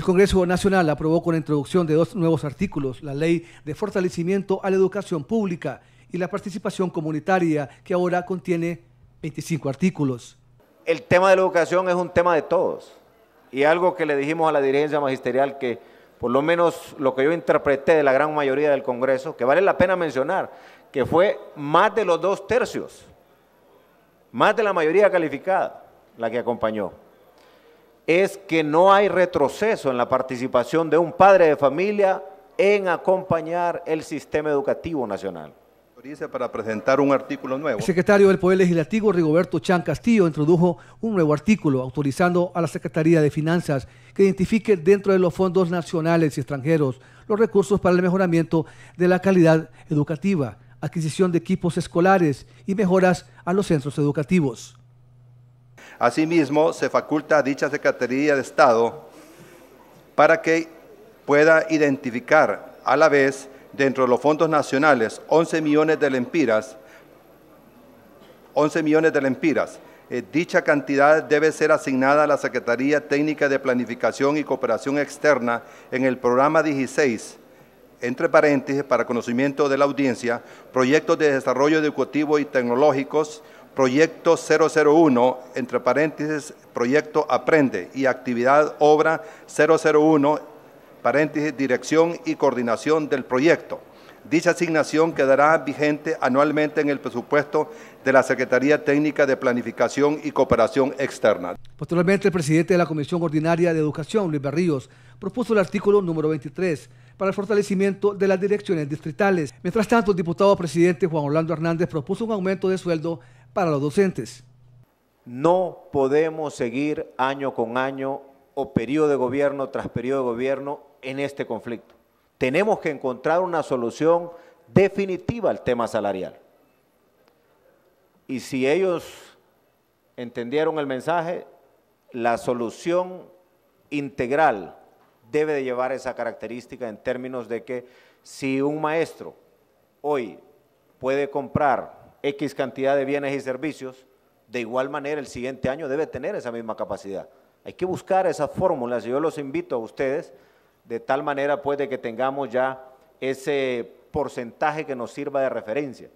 El Congreso Nacional aprobó con la introducción de dos nuevos artículos la Ley de Fortalecimiento a la Educación Pública y la Participación Comunitaria, que ahora contiene 25 artículos. El tema de la educación es un tema de todos y algo que le dijimos a la dirigencia magisterial que por lo menos lo que yo interpreté de la gran mayoría del Congreso, que vale la pena mencionar, que fue más de los dos tercios, más de la mayoría calificada la que acompañó es que no hay retroceso en la participación de un padre de familia en acompañar el sistema educativo nacional para presentar un artículo nuevo. El secretario del Poder Legislativo, Rigoberto Chan Castillo, introdujo un nuevo artículo autorizando a la Secretaría de Finanzas que identifique dentro de los fondos nacionales y extranjeros los recursos para el mejoramiento de la calidad educativa, adquisición de equipos escolares y mejoras a los centros educativos. Asimismo, se faculta a dicha Secretaría de Estado para que pueda identificar a la vez dentro de los fondos nacionales 11 millones de lempiras, 11 millones de lempiras. Eh, dicha cantidad debe ser asignada a la Secretaría Técnica de Planificación y Cooperación Externa en el programa 16 entre paréntesis, para conocimiento de la audiencia, proyectos de desarrollo educativo y tecnológicos Proyecto 001, entre paréntesis, Proyecto Aprende y Actividad Obra 001, paréntesis, Dirección y Coordinación del Proyecto. Dicha asignación quedará vigente anualmente en el presupuesto de la Secretaría Técnica de Planificación y Cooperación Externa. Posteriormente, el presidente de la Comisión Ordinaria de Educación, Luis Berríos, propuso el artículo número 23 para el fortalecimiento de las direcciones distritales. Mientras tanto, el diputado presidente Juan Orlando Hernández propuso un aumento de sueldo para los docentes. No podemos seguir año con año o periodo de gobierno tras periodo de gobierno en este conflicto. Tenemos que encontrar una solución definitiva al tema salarial. Y si ellos entendieron el mensaje, la solución integral debe de llevar esa característica en términos de que si un maestro hoy puede comprar X cantidad de bienes y servicios, de igual manera el siguiente año debe tener esa misma capacidad. Hay que buscar esas fórmulas y yo los invito a ustedes de tal manera pues de que tengamos ya ese porcentaje que nos sirva de referencia.